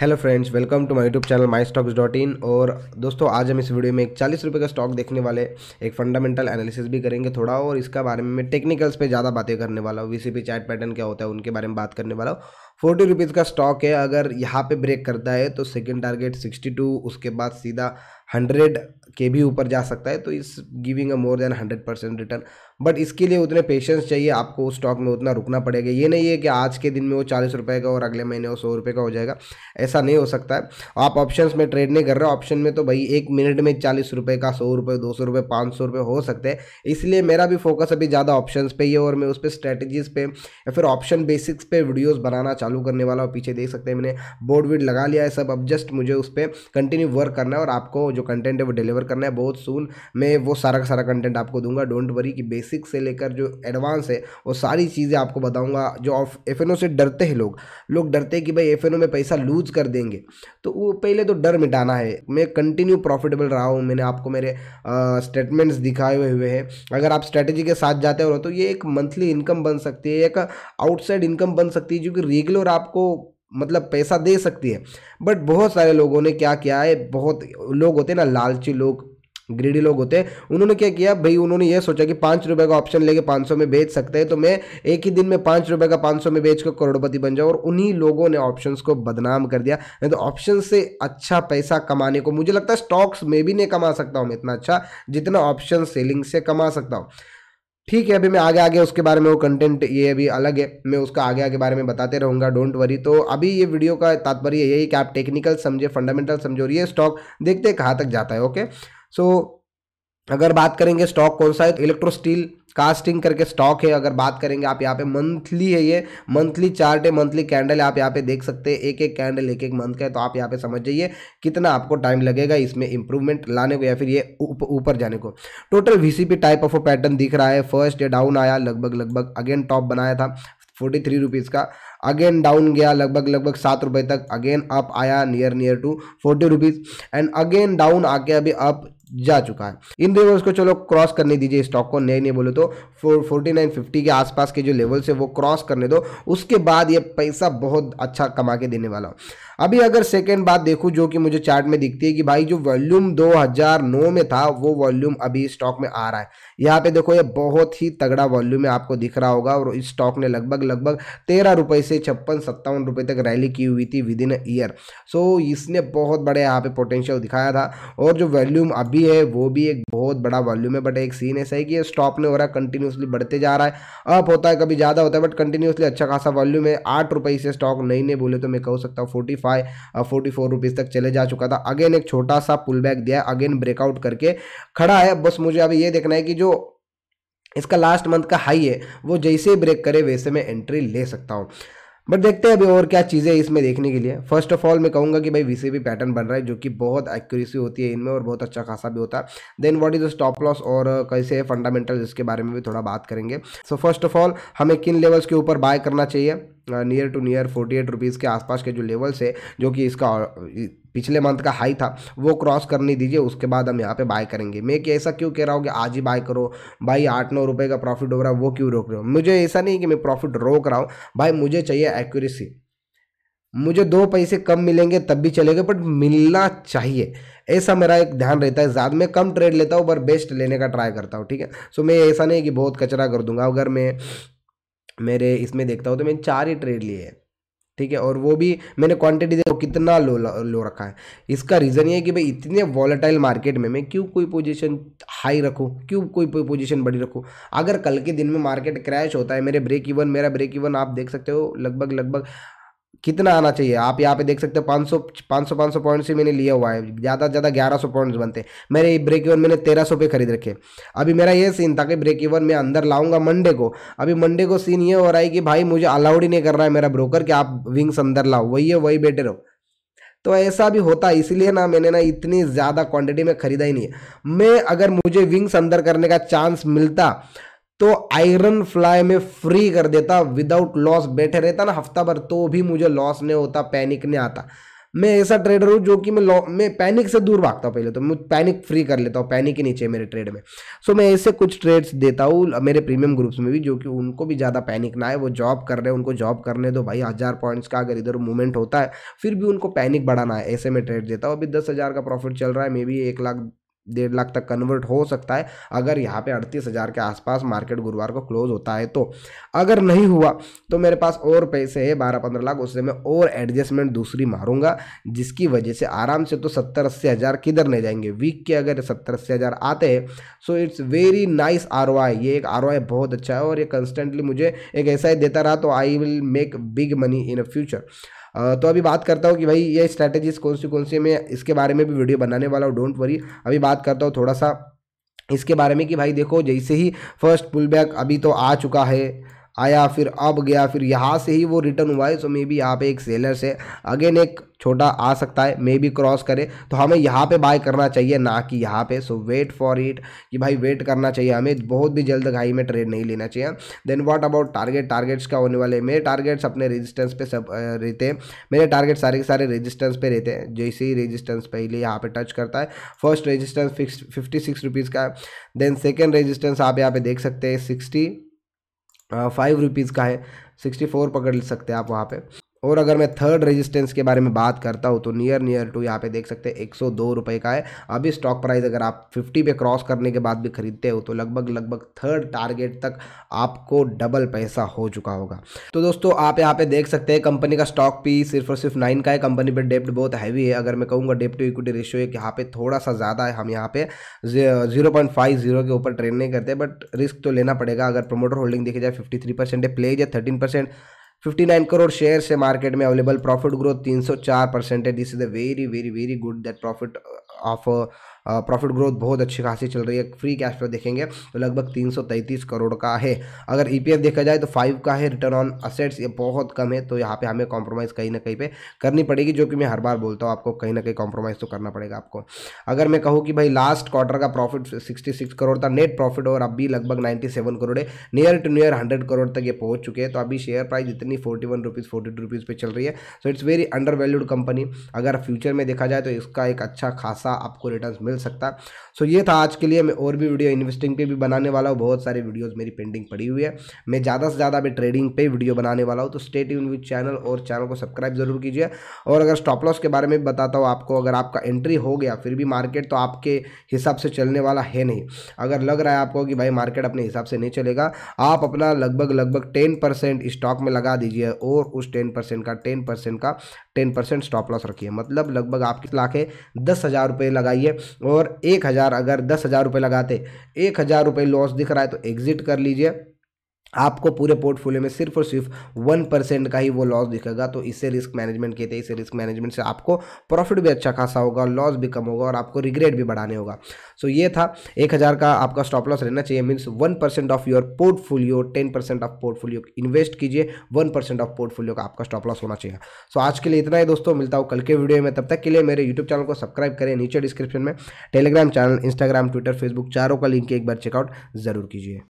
hello friends welcome to my YouTube channel my stocks dot in और दोस्तों आज हम इस वीडियो में एक चालीस रुपये का स्टॉक देखने वाले एक फंडामेंटल एनालिसिस भी करेंगे थोड़ा और इसका बारे में टेक्निकल्स पे ज़्यादा बातें करने वाला हूँ वीसीपी चैट पैटर्न क्या होता है उनके बारे में बात करने वाला हूँ फोर्टी रुपीज़ का स्टॉक है अगर यहाँ पे ब्रेक करता है तो सेकंड टारगेट सिक्सटी टू उसके बाद सीधा हंड्रेड के भी ऊपर जा सकता है तो इस giving a more than hundred percent return but इसके लिए उतने पेशेंस चाहिए आपको उस स्टॉक में उतना रुकना पड़ेगा ये नहीं है कि आज के दिन में वो चालीस रुपये का और अगले महीने वो सौ रुपये का हो जाएगा ऐसा नहीं हो सकता है आप ऑप्शन में ट्रेड नहीं कर रहे ऑप्शन में तो भाई एक मिनट में चालीस रुपये का सौ रुपये दो सौ रुपये पाँच सौ रुपये हो सकते हैं इसलिए मेरा भी फोकस अभी ज़्यादा ऑप्शन पर ही है और मैं उस पर स्ट्रैटेजीज़ पर या फिर ऑप्शन बेसिक्स पर वीडियोज़ बनाना चालू करने वाला हूँ पीछे देख सकते हैं मैंने बोर्ड वीड लगा लिया है सब अब जस्ट मुझे उस पर कंटिन्यू वर्क करना है और आपको जो कंटेंट है वो डिलीवर करना है बहुत सुन मैं वो सारा का सारा कंटेंट आपको दूंगा डोंट वरी कि बेसिक से लेकर जो एडवांस है वो सारी चीज़ें आपको बताऊँगा जो एफ से डरते हैं लोग लोग डरते हैं कि भाई एफ में पैसा लूज कर देंगे तो वो पहले तो डर मिटाना है मैं कंटिन्यू प्रॉफिटेबल रहा हूँ मैंने आपको मेरे स्टेटमेंट्स दिखाए हुए हुए हैं अगर आप स्ट्रेटेजी के साथ जाते हो तो ये एक मंथली इनकम बन सकती है एक आउटसाइड इनकम बन सकती है जो कि रेगुलर और आपको मतलब पैसा दे सकती है बट बहुत सारे लोगों ने क्या किया है बहुत लोग होते हैं ना लालची लोग ग्रीडी लोग होते हैं उन्होंने क्या किया भाई उन्होंने ये सोचा कि पाँच रुपये का ऑप्शन लेके पाँच सौ में बेच सकते हैं तो मैं एक ही दिन में पाँच रुपये का पाँच सौ में बेच कर करोड़पति बन जाऊँ और उन्हीं लोगों ने ऑप्शंस को बदनाम कर दिया नहीं तो ऑप्शन से अच्छा पैसा कमाने को मुझे लगता है स्टॉक्स में भी नहीं कमा सकता हूँ मैं इतना अच्छा जितना ऑप्शन सेलिंग से कमा सकता हूँ ठीक है अभी मैं आगे आगे उसके बारे में वो कंटेंट ये अभी अलग है मैं उसका आगे आगे बारे में बताते रहूंगा डोंट वरी तो अभी ये वीडियो का तात्पर्य यही कि आप टेक्निकल समझे फंडामेंटल समझो ये स्टॉक देखते कहाँ तक जाता है ओके सो अगर बात करेंगे स्टॉक कौन सा है तो स्टील कास्टिंग करके स्टॉक है अगर बात करेंगे आप यहाँ पे मंथली है ये मंथली चार्ट है मंथली कैंडल आप यहाँ पे देख सकते हैं एक एक कैंडल एक एक मंथ का है तो आप यहाँ पे समझ जाइए कितना आपको टाइम लगेगा इसमें इंप्रूवमेंट लाने को या फिर ये ऊपर उप, जाने को total VCP type of pattern दिख रहा है फर्स्ट ये डाउन आया लगभग लगभग अगेन टॉप बनाया था फोर्टी थ्री रुपीज़ का अगेन डाउन गया लगभग लगभग सात रुपए तक अगेन अप आया near near to forty rupees and again down आके अभी अप जा चुका है इन लेवल्स को चलो क्रॉस करने दीजिए स्टॉक को नहीं नहीं बोले तो फोर्टी नाइन फिफ्टी के आसपास के जो लेवल्स है वो क्रॉस करने दो उसके बाद ये पैसा बहुत अच्छा कमा के देने वाला हूँ अभी अगर सेकेंड बात देखूँ जो कि मुझे चार्ट में दिखती है कि भाई जो वॉल्यूम 2009 में था वो वॉल्यूम अभी स्टॉक में आ रहा है यहाँ पे देखो ये बहुत ही तगड़ा वॉल्यूम है आपको दिख रहा होगा और इस स्टॉक ने लगभग लगभग तेरह रुपये से छप्पन सत्तावन रुपये तक रैली की हुई थी विद इन ईयर सो इसने बहुत बड़े यहाँ पे पोटेंशियल दिखाया था और जो वॉल्यूम अभी है वो भी एक बहुत बड़ा वॉल्यूम है बट एक सीन ऐसा है कि ये स्टॉप हो रहा है कंटिन्यूसली बढ़ते जा रहा है अप होता है कभी ज़्यादा होता है बट कंटिन्यूसली अच्छा खासा वॉल्यूम है आठ रुपये से स्टॉक नहीं नहीं बोले तो मैं कह सकता हूँ forty five forty four rupees तक चले जा चुका था अगेन एक छोटा सा पुल बैक दिया अगेन ब्रेकआउट करके खड़ा है बस मुझे अभी ये देखना है कि जो इसका लास्ट मंथ का हाई है वो जैसे ही ब्रेक करे वैसे मैं एंट्री ले सकता हूँ बट देखते हैं अभी और क्या चीज़ें इसमें देखने के लिए फर्स्ट ऑफ ऑल मैं कहूँगा कि भाई वीसीबी पैटर्न बन रहा है जो कि बहुत एक्यूरेसी होती है इनमें और बहुत अच्छा खासा भी होता है then what is the stop loss और कैसे फंडामेंटल इसके बारे में भी थोड़ा बात करेंगे सो फर्स्ट ऑफ ऑल हमें किन लेवल्स के ऊपर बाय करना चाहिए near to near forty eight rupees के आसपास के जो लेवल्स है जो कि इसका पिछले मंथ का हाई था वो क्रॉस करने दीजिए उसके बाद हम यहाँ पे बाय करेंगे मैं कि ऐसा क्यों कह रहा हूँ कि आज ही बाय करो भाई आठ नौ रुपये का प्रॉफिट हो रहा है वो क्यों रोक रहे हो मुझे ऐसा नहीं कि मैं प्रॉफिट रोक रहा हूँ भाई मुझे चाहिए एक्यूरेसी मुझे दो पैसे कम मिलेंगे तब भी चलेगा बट मिलना चाहिए ऐसा मेरा एक ध्यान रहता है ज़्यादा मैं कम ट्रेड लेता हूँ पर बेस्ट लेने का ट्राई करता हूँ ठीक है सो मैं ऐसा नहीं कि बहुत कचरा कर दूंगा अगर मैं मेरे इसमें देखता हूँ तो मैंने चार ही ट्रेड लिए हैं ठीक है और वो भी मैंने क्वांटिटी देखो कितना लो लो रखा है इसका रीज़न ये है कि भाई इतने वॉलेटाइल मार्केट में मैं क्यों कोई पोजीशन हाई रखूँ क्यों कोई पोजीशन बड़ी रखूँ अगर कल के दिन में मार्केट क्रैश होता है मेरे ब्रेक इवन मेरा ब्रेक इवन आप देख सकते हो लगभग लगभग कितना आना चाहिए आप यहाँ पे देख सकते हो 500 500 500 पॉइंट ही मैंने लिया हुआ है ज़्यादा से ज़्यादा 1100 पॉइंट्स बनते हैं मेरे ब्रेक इवन मैंने 1300 पे खरीद रखे अभी मेरा ये सीन था कि ब्रेक इवन मैं अंदर लाऊंगा मंडे को अभी मंडे को सीन ये हो रहा है कि भाई मुझे अलाउड ही नहीं कर रहा है मेरा ब्रोकर कि आप विंग्स अंदर लाओ वही है वही बेटर हो तो ऐसा भी होता है इसीलिए ना मैंने ना इतनी ज़्यादा क्वांटिटी में ख़रीदा ही नहीं है मैं अगर मुझे विंग्स अंदर करने का चांस मिलता तो आयरन फ्लाई में फ्री कर देता विदाउट लॉस बैठे रहता ना हफ्ता भर तो भी मुझे लॉस नहीं होता पैनिक नहीं आता मैं ऐसा ट्रेडर हूँ जो कि मैं मैं पैनिक से दूर भागता हूँ पहले तो मैं पैनिक फ्री कर लेता हूँ पैनिक ही नीचे मेरे ट्रेड में सो मैं ऐसे कुछ ट्रेड्स देता हूँ मेरे प्रीमियम ग्रुप्स में भी जो कि उनको भी ज़्यादा पैनिक ना है वो जॉब कर रहे हैं उनको जॉब करने दो भाई हज़ार पॉइंट्स का अगर इधर मूवमेंट होता है फिर भी उनको पैनिक बढ़ाना है ऐसे में ट्रेड देता हूँ अभी दस हज़ार का प्रॉफिट चल रहा है मे बी एक लाख डेढ़ लाख तक कन्वर्ट हो सकता है अगर यहाँ पे अड़तीस हज़ार के आसपास मार्केट गुरुवार को क्लोज होता है तो अगर नहीं हुआ तो मेरे पास और पैसे है बारह पंद्रह लाख उससे मैं और एडजस्टमेंट दूसरी मारूंगा जिसकी वजह से आराम से तो सत्तर अस्सी हज़ार किधर नहीं जाएंगे वीक के अगर सत्तर अस्सी हज़ार आते हैं so it's very nice or ये एक आर बहुत अच्छा है और ये कंस्टेंटली मुझे एक ऐसा ही देता रहा तो I will make big money in a future तो अभी बात करता हूँ कि भाई ये स्ट्रैटेजीज कौन सी कौन सी मैं इसके बारे में भी वीडियो बनाने वाला हूँ डोंट वरी अभी बात करता हूँ थोड़ा सा इसके बारे में कि भाई देखो जैसे ही फर्स्ट पुल बैक अभी तो आ चुका है आया फिर अब गया फिर यहाँ से ही वो रिटर्न हुआ है सो मे बी यहाँ पे एक सेलर से अगेन एक छोटा आ सकता है मे बी क्रॉस करे तो हमें यहाँ पे बाय करना चाहिए ना कि यहाँ पे सो वेट फॉर इट कि भाई वेट करना चाहिए हमें बहुत भी जल्द घाई में ट्रेड नहीं लेना चाहिए then what about target targets का होने वाले मेरे टारगेट्स अपने रेजिस्टेंस पे सब रहते हैं मेरे टारगेट सारे के सारे रेजिस्टेंस पे रहते हैं जैसे ही रेजिस्टेंस पहले यहाँ पे टच करता है first resistance fifty six rupees का देन सेकेंड रेजिस्टेंस आप यहाँ पे देख सकते हैं सिक्सटी फाइव रुपीज़ का है सिक्सटी फोर पकड़ सकते हैं आप वहाँ पे और अगर मैं थर्ड रेजिस्टेंस के बारे में बात करता हूँ तो नियर नियर टू यहाँ पे देख सकते हैं एक सौ का है अभी स्टॉक प्राइस अगर आप फिफ्टी पे क्रॉस करने के बाद भी खरीदते हो तो लगभग लगभग थर्ड टारगेट तक आपको डबल पैसा हो चुका होगा तो दोस्तों आप यहाँ पे देख सकते हैं कंपनी का स्टॉक पी सिर्फ और सिर्फ नाइन का है कंपनी पर डेप्ट बहुत हैवी है अगर मैं कहूँगा डेप्ट टू इक्विटी रेशियो एक यहाँ पे थोड़ा सा ज़्यादा है हम यहाँ पे जीरो पॉइंट फाइव जीरो के ऊपर ट्रेड नहीं करते बट रिस्क तो लेना पड़ेगा अगर प्रोमोटर होल्डिंग देखी जाए फिफ्टी थ्री परसेंट है प्लेज है थर्टीन परसेंट 59 करोड़ शेयर है मार्केट में अवेलेबल प्रॉफिट ग्रोथ तीन 304 परसेंट है this is a very very very good that profit of profit growth बहुत अच्छी खासी चल रही है फ्री कैश फ्लो देखेंगे तो लगभग तीन करोड़ का है अगर ई e देखा जाए तो फाइव का है रिटर्न ऑन असेट्स ये बहुत कम है तो यहाँ पे हमें कॉम्प्रोमाइज़ कहीं ना कहीं पे करनी पड़ेगी जो कि मैं हर बार बोलता हूँ आपको कहीं ना कहीं कॉम्प्रोमाइज़ तो करना पड़ेगा आपको अगर मैं कहूँ कि भाई लास्ट क्वार्टर का प्रॉफिट 66 करोड़ था नेट प्रॉफिट और अभी लगभग 97 करोड़ है नियर टू नियर 100 करोड़ तक ये पहुँच चुके हैं तो अभी शेयर प्राइस इतनी forty one rupees forty two rupees चल रही है so it's very undervalued company अगर फ्यूचर में देखा जाए तो इसका एक अच्छा खासा आपको रिटर्न मिल मिल सकता सो ये था आज के लिए मैं और भी वीडियो इन्वेस्टिंग पे भी बनाने वाला हूँ बहुत सारे वीडियोस मेरी पेंडिंग पड़ी हुई है मैं ज़्यादा से ज़्यादा अभी ट्रेडिंग पे वीडियो बनाने वाला हूँ तो स्टेट इन विद चैनल और चैनल को सब्सक्राइब जरूर कीजिए और अगर स्टॉप लॉस के बारे में बताता हूँ आपको अगर आपका एंट्री हो गया फिर भी मार्केट तो आपके हिसाब से चलने वाला है नहीं अगर लग रहा है आपको कि भाई मार्केट अपने हिसाब से नहीं चलेगा आप अपना लगभग लगभग टेन स्टॉक में लगा दीजिए और उस टेन का टेन का टेन स्टॉप लॉस रखिए मतलब लगभग आप कितना लाख है दस हज़ार रुपये लगाइए और एक हज़ार अगर दस हज़ार रुपये लगाते एक हज़ार रुपये लॉस दिख रहा है तो एग्ज़िट कर लीजिए आपको पूरे पोर्टफोलियो में सिर्फ और सिर्फ वन परसेंट का ही वो लॉस दिखेगा तो इसे रिस्क मैनेजमेंट कहते हैं इसे रिस्क मैनेजमेंट से आपको प्रॉफिट भी अच्छा खासा होगा लॉस भी कम होगा और आपको रिग्रेट भी बढ़ाने होगा सो ये था एक हज़ार का आपका स्टॉप लॉस रहना चाहिए means one percent of your portfolio ten percent of portfolio invest कीजिए वन परसेंट ऑफ पोर्टफोलियो का आपका स्टॉप लॉस होना चाहिए सो आज के लिए इतना ही दोस्तों मिलता हूँ कल के वीडियो में तब तक के लिए मेरे यूट्यूब चैनल को सब्सक्राइब करें नीचे डिस्क्रिप्शन में Telegram channel Instagram Twitter Facebook चारों का लिंक एक बार चेकआउट जरूर कीजिए